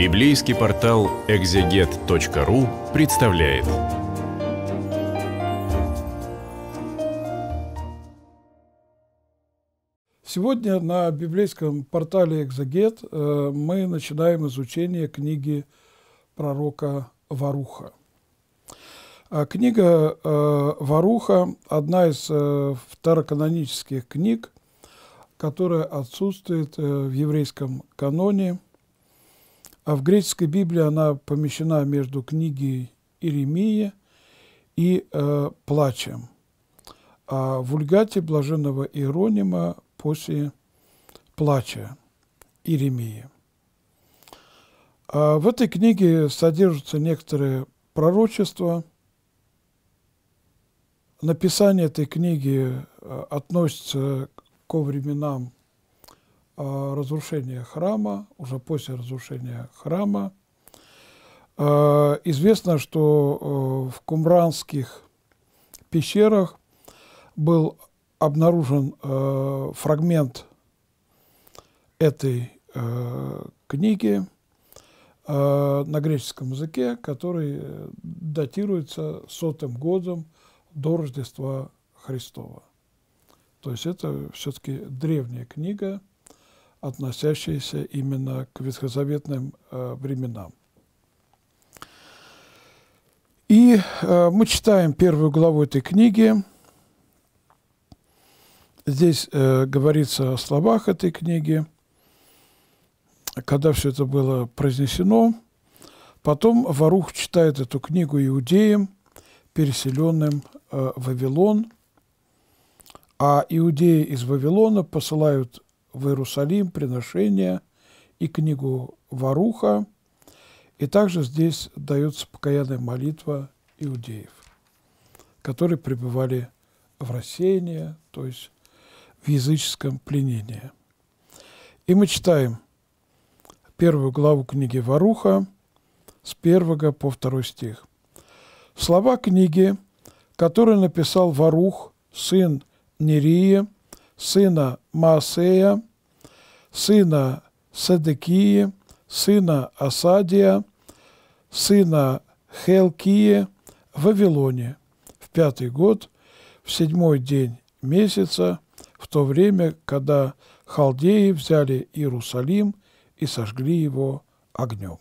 Библейский портал экзегет.ру представляет. Сегодня на библейском портале «Экзегет» э, мы начинаем изучение книги пророка Варуха. А, книга э, Варуха – одна из э, второканонических книг, которая отсутствует в еврейском каноне – а в греческой Библии она помещена между книгой Иеремии и э, Плачем. А в ульгате блаженного Иеронима после Плача Иеремии. А в этой книге содержатся некоторые пророчества. Написание этой книги э, относится ко временам Э, разрушения храма, уже после разрушения храма. Э, известно, что э, в кумранских пещерах был обнаружен фрагмент этой книги на греческом языке, который датируется сотым годом до Рождества Христова. То есть это все-таки древняя книга – относящиеся именно к ветхозаветным э, временам. И э, мы читаем первую главу этой книги. Здесь э, говорится о словах этой книги, когда все это было произнесено. Потом Варух читает эту книгу иудеям, переселенным э, в Вавилон, а иудеи из Вавилона посылают в Иерусалим приношения и книгу Варуха, и также здесь дается покаянная молитва иудеев, которые пребывали в рассеянии, то есть в языческом пленении. И мы читаем первую главу книги Варуха с 1 по 2 стих. Слова книги, которые написал Варух, сын Нерии – сына Маасея, сына Садекии, сына Асадия, сына Хелкии в Вавилоне в пятый год, в седьмой день месяца, в то время, когда халдеи взяли Иерусалим и сожгли его огнем.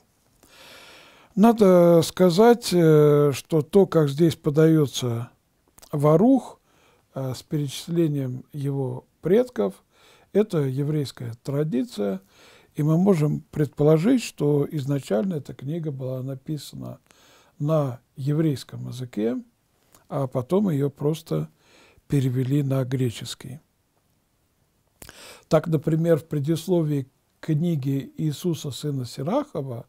Надо сказать, э, что то, как здесь подается Варух э, с перечислением его предков. Это еврейская традиция, и мы можем предположить, что изначально эта книга была написана на еврейском языке, а потом ее просто перевели на греческий. Так, например, в предисловии книги Иисуса сына Сирахова,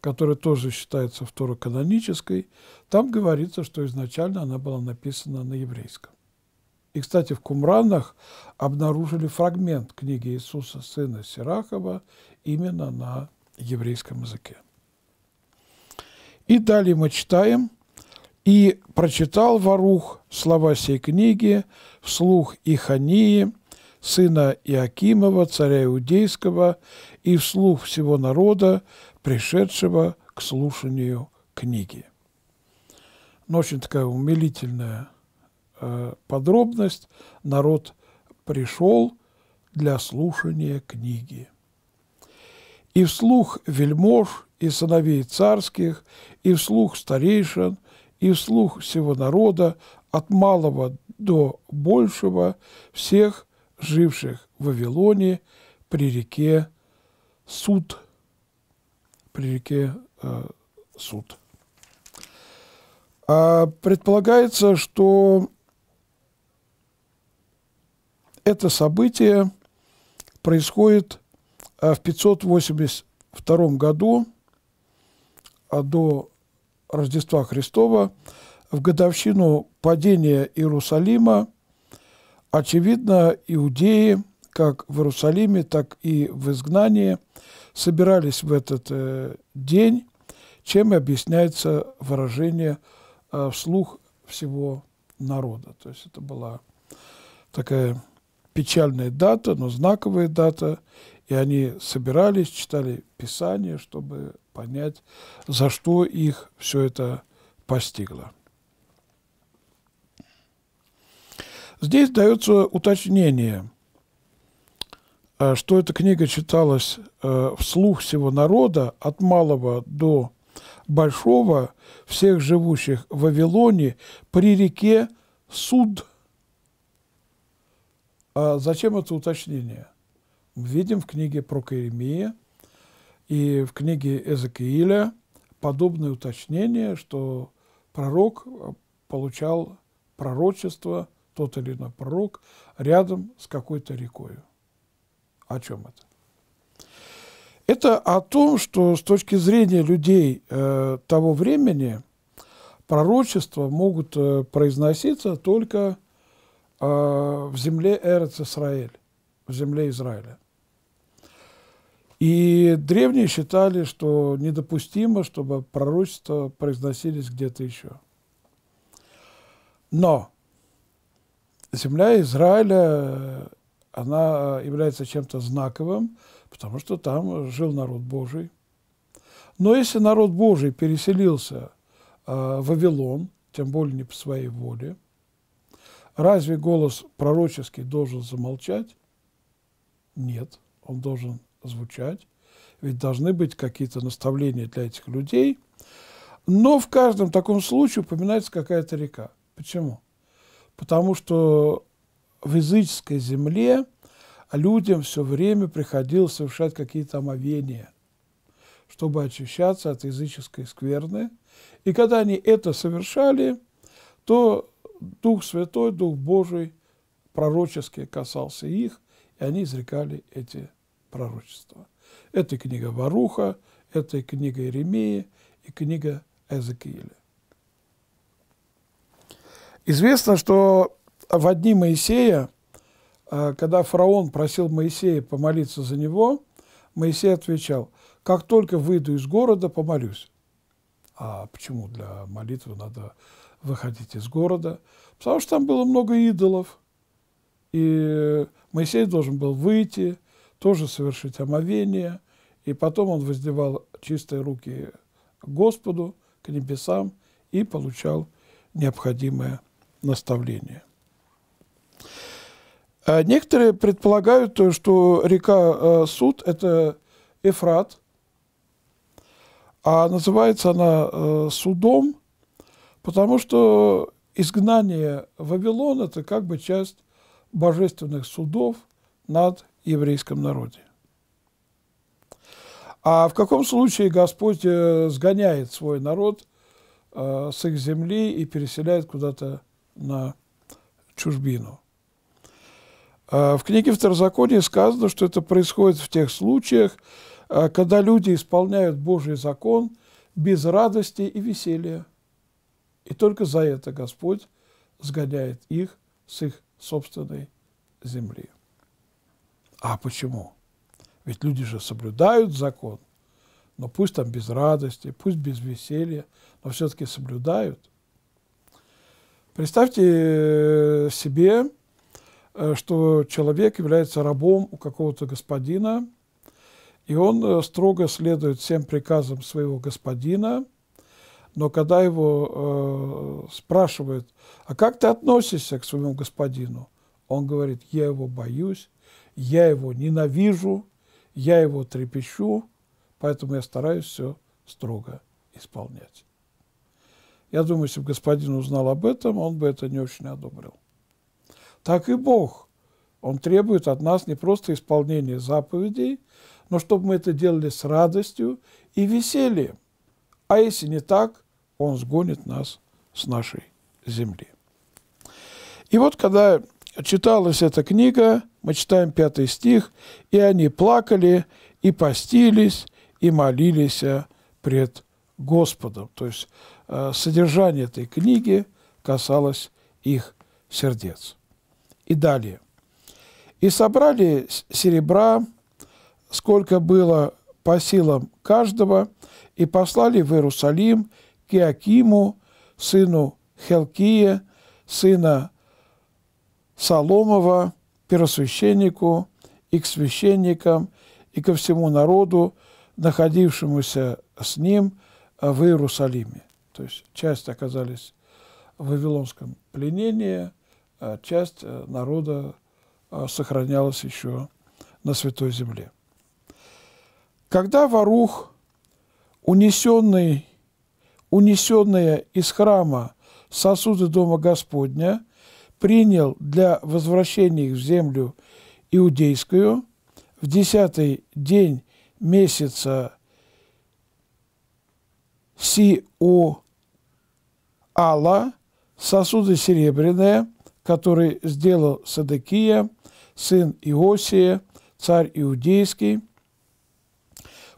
которая тоже считается второканонической, там говорится, что изначально она была написана на еврейском. И, кстати, в Кумранах обнаружили фрагмент книги Иисуса, сына Сирахова, именно на еврейском языке. И далее мы читаем. «И прочитал Варух слова сей книги вслух Ихании, сына Иакимова, царя Иудейского, и вслух всего народа, пришедшего к слушанию книги». Но ну, очень такая умилительная Э, подробность, народ пришел для слушания книги. И вслух вельмож, и сыновей царских, и вслух старейшин, и вслух всего народа, от малого до большего, всех живших в Вавилоне при реке Суд. При реке э, Суд. А предполагается, что это событие происходит э, в 582 году а до Рождества Христова, в годовщину падения Иерусалима, очевидно, иудеи, как в Иерусалиме, так и в изгнании, собирались в этот э, день, чем объясняется выражение э, вслух всего народа. То есть это была такая печальная дата, но знаковая дата, и они собирались, читали Писание, чтобы понять, за что их все это постигло. Здесь дается уточнение, а что эта книга читалась э, вслух всего народа, от малого до большого, всех живущих в Вавилоне, при реке Суд – а зачем это уточнение? Мы видим в книге про Каиремия и в книге Эзекииля подобное уточнение, что пророк э, получал пророчество, тот или иной пророк, рядом с какой-то рекой. О чем это? Это о том, что с точки зрения людей э, того времени пророчества могут э, произноситься только а, в земле Эрец Исраэль, в земле Израиля. И древние считали, что недопустимо, чтобы пророчества произносились где-то еще. Но земля Израиля, она э, является чем-то знаковым, потому что там жил народ Божий. Но если народ Божий переселился э, в Вавилон, тем более не по своей воле, Разве голос пророческий должен замолчать? Нет, он должен звучать. Ведь должны быть какие-то наставления для этих людей. Но в каждом таком случае упоминается какая-то река. Почему? Потому что в языческой земле людям все время приходилось совершать какие-то омовения, чтобы очищаться от языческой скверны. И когда они это совершали, то Дух Святой, Дух Божий пророчески касался их, и они изрекали эти пророчества. Это книга Варуха, это книга Иеремии, и книга Эзекииля. Известно, что в одни Моисея, э, когда фараон просил Моисея помолиться за него, Моисей отвечал, как только выйду из города, помолюсь. А почему для молитвы надо выходить из города, потому что там было много идолов. И Моисей должен был выйти, тоже совершить омовение, и потом он воздевал чистые руки к Господу, к небесам, и получал необходимое наставление. А некоторые предполагают, э, что река э, Суд – это Эфрат, а называется она э, Судом – Потому что изгнание Вавилона – это как бы часть божественных судов над еврейским народом. А в каком случае Господь э, сгоняет свой народ э, с их земли и переселяет куда-то на чужбину? Э, в книге Второзакония сказано, что это происходит в тех случаях, когда люди исполняют Божий закон без радости и веселья. И только за это Господь сгоняет их с их собственной земли. А почему? Ведь люди же соблюдают закон, но пусть там без радости, пусть без веселья, но все-таки соблюдают. Представьте э, себе, э, что человек является рабом у какого-то господина, и он э, строго следует всем приказам своего господина, но когда его э, спрашивают, а как ты относишься к своему господину? Он говорит, я его боюсь, я его ненавижу, я его трепещу, поэтому я стараюсь все строго исполнять. Я думаю, если бы господин узнал об этом, он бы это не очень одобрил. Так и Бог. Он требует от нас не просто исполнения заповедей, но чтобы мы это делали с радостью и весельем. А если не так, он сгонит нас с нашей земли. И вот когда читалась эта книга, мы читаем пятый стих, и они плакали, и постились, и молились пред Господом. То есть э, содержание этой книги касалось их сердец. И далее. «И собрали серебра, сколько было по силам каждого, и послали в Иерусалим, Киакиму, сыну Хелкия, сына Соломова, первосвященнику и к священникам, и ко всему народу, находившемуся с ним в Иерусалиме. То есть часть оказались в Вавилонском пленении, а часть э, народа э, сохранялась еще на Святой Земле. Когда Варух, унесенный унесенные из храма сосуды Дома Господня, принял для возвращения их в землю иудейскую в десятый день месяца Сиу Алла, сосуды серебряные, которые сделал Садыкия, сын Иосия, царь Иудейский,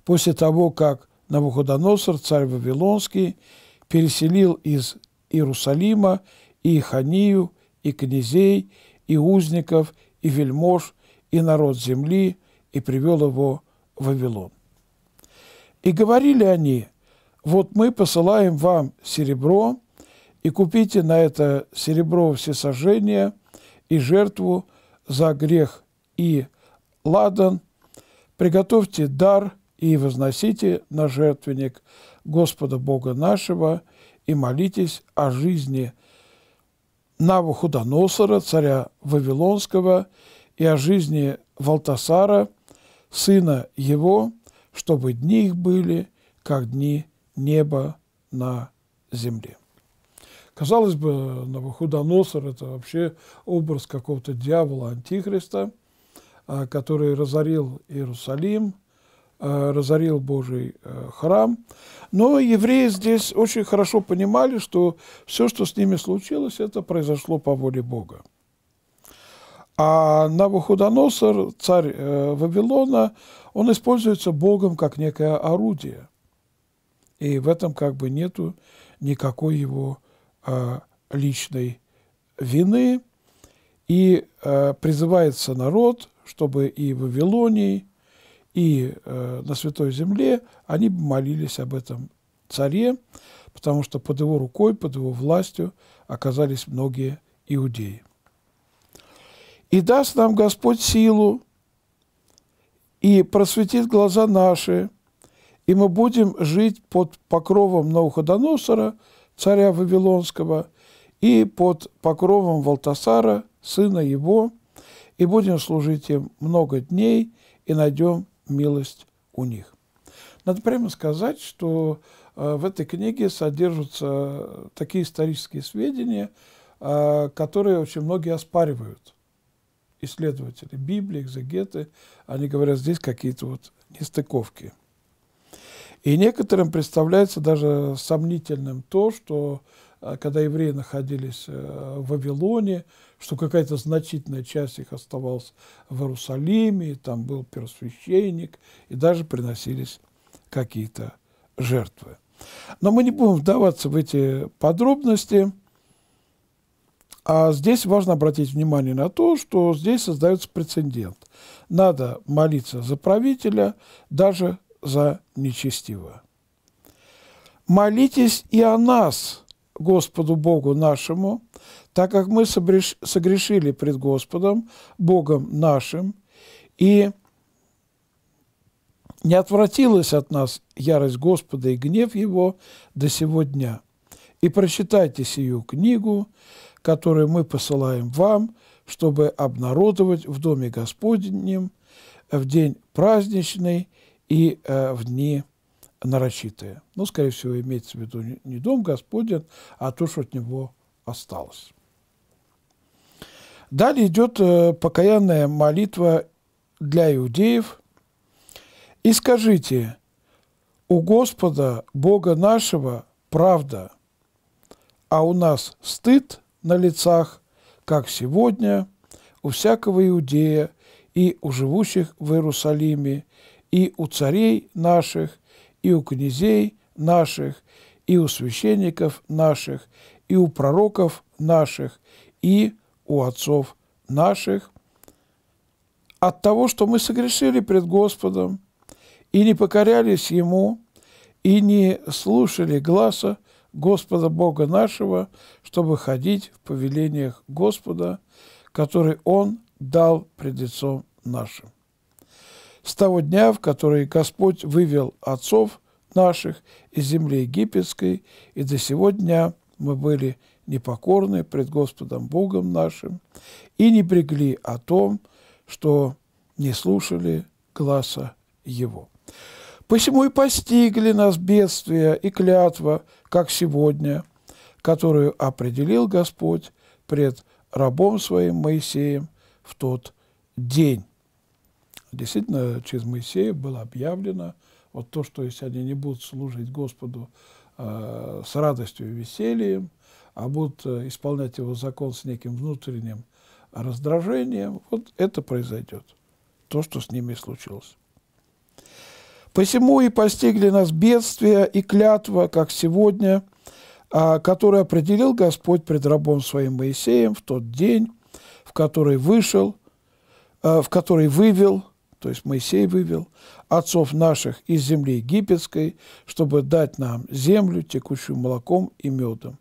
после того, как Навуходоносор, царь Вавилонский, переселил из Иерусалима и Ханию, и князей, и узников, и вельмож, и народ земли, и привел его в Вавилон. И говорили они, вот мы посылаем вам серебро, и купите на это серебро всесожжение и жертву за грех и ладан, приготовьте дар – и возносите на жертвенник Господа Бога нашего, и молитесь о жизни Навуходоносора, царя Вавилонского, и о жизни Валтасара, сына его, чтобы дни их были, как дни неба на земле. Казалось бы, Навуходоносор – это вообще образ какого-то дьявола, антихриста, а, который разорил Иерусалим – Э, разорил Божий э, храм. Но евреи здесь очень хорошо понимали, что все, что с ними случилось, это произошло по воле Бога. А Навуходоносор, царь э, Вавилона, он используется Богом как некое орудие. И в этом как бы нету никакой его личной вины. И призывается народ, чтобы и в Вавилонии, и э, на Святой Земле они молились об этом царе, потому что под его рукой, под его властью оказались многие иудеи. «И даст нам Господь силу, и просветит глаза наши, и мы будем жить под покровом Науходоносора, царя Вавилонского, и под покровом Валтасара, сына его, и будем служить им много дней, и найдем милость у них. Надо прямо сказать, что э, в этой книге содержатся такие исторические сведения, э, которые очень многие оспаривают. Исследователи Библии, экзегеты, они говорят, здесь какие-то вот нестыковки. И некоторым представляется даже сомнительным то, что а, когда евреи находились э, в Вавилоне, что какая-то значительная часть их оставалась в Иерусалиме, там был первосвященник, и даже приносились какие-то жертвы. Но мы не будем вдаваться в эти подробности. А здесь важно обратить внимание на то, что здесь создается прецедент. Надо молиться за правителя, даже за нечестивого. «Молитесь и о нас», Господу Богу нашему, так как мы согрешили пред Господом, Богом нашим, и не отвратилась от нас ярость Господа и гнев Его до сего дня. И прочитайте сию книгу, которую мы посылаем вам, чтобы обнародовать в Доме Господнем в день праздничный и э, в дни праздничные нарочитое. Ну, скорее всего, имеется в виду не дом Господен, а то, что от него осталось. Далее идет э, покаянная молитва для иудеев. «И скажите, у Господа, Бога нашего, правда, а у нас стыд на лицах, как сегодня, у всякого иудея и у живущих в Иерусалиме, и у царей наших, и у князей наших, и у священников наших, и у пророков наших, и у отцов наших, от того, что мы согрешили пред Господом и не покорялись Ему, и не слушали гласа Господа Бога нашего, чтобы ходить в повелениях Господа, который Он дал пред лицом нашим с того дня, в который Господь вывел отцов наших из земли египетской, и до сего дня мы были непокорны пред Господом Богом нашим и не прегли о том, что не слушали гласа Его. Посему и постигли нас бедствия и клятва, как сегодня, которую определил Господь пред рабом своим Моисеем в тот день. Действительно, через Моисея было объявлено, вот то, что если они не будут служить Господу э, с радостью и весельем, а будут э, исполнять его закон с неким внутренним раздражением, вот это произойдет. То, что с ними случилось. Посему и постигли нас бедствия и клятва, как сегодня, а, который определил Господь пред рабом своим Моисеем в тот день, в который вышел, э, в который вывел то есть Моисей вывел отцов наших из земли египетской, чтобы дать нам землю, текущую молоком и медом.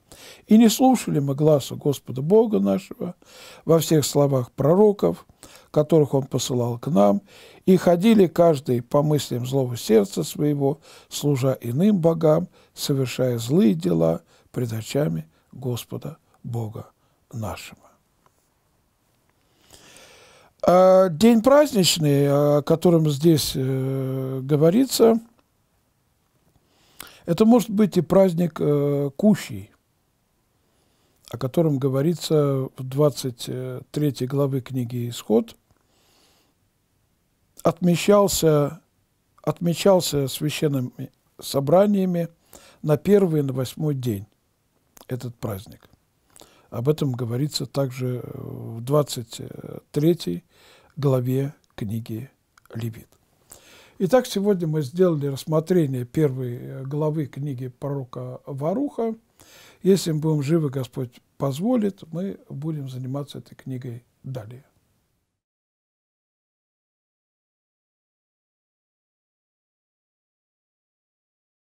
И не слушали мы глаза Господа Бога нашего во всех словах пророков, которых Он посылал к нам, и ходили каждый по мыслям злого сердца своего, служа иным богам, совершая злые дела пред очами Господа Бога нашего. А, день праздничный, а, о котором здесь э, говорится, это может быть и праздник э, Кущий, о котором говорится в 23 главы книги «Исход». Отмечался, отмечался священными собраниями на первый и на восьмой день этот праздник. Об этом говорится также э, в 23 главе книги Левит. Итак, сегодня мы сделали рассмотрение первой э, главы книги пророка Варуха. Если мы будем живы, Господь позволит, мы будем заниматься этой книгой далее.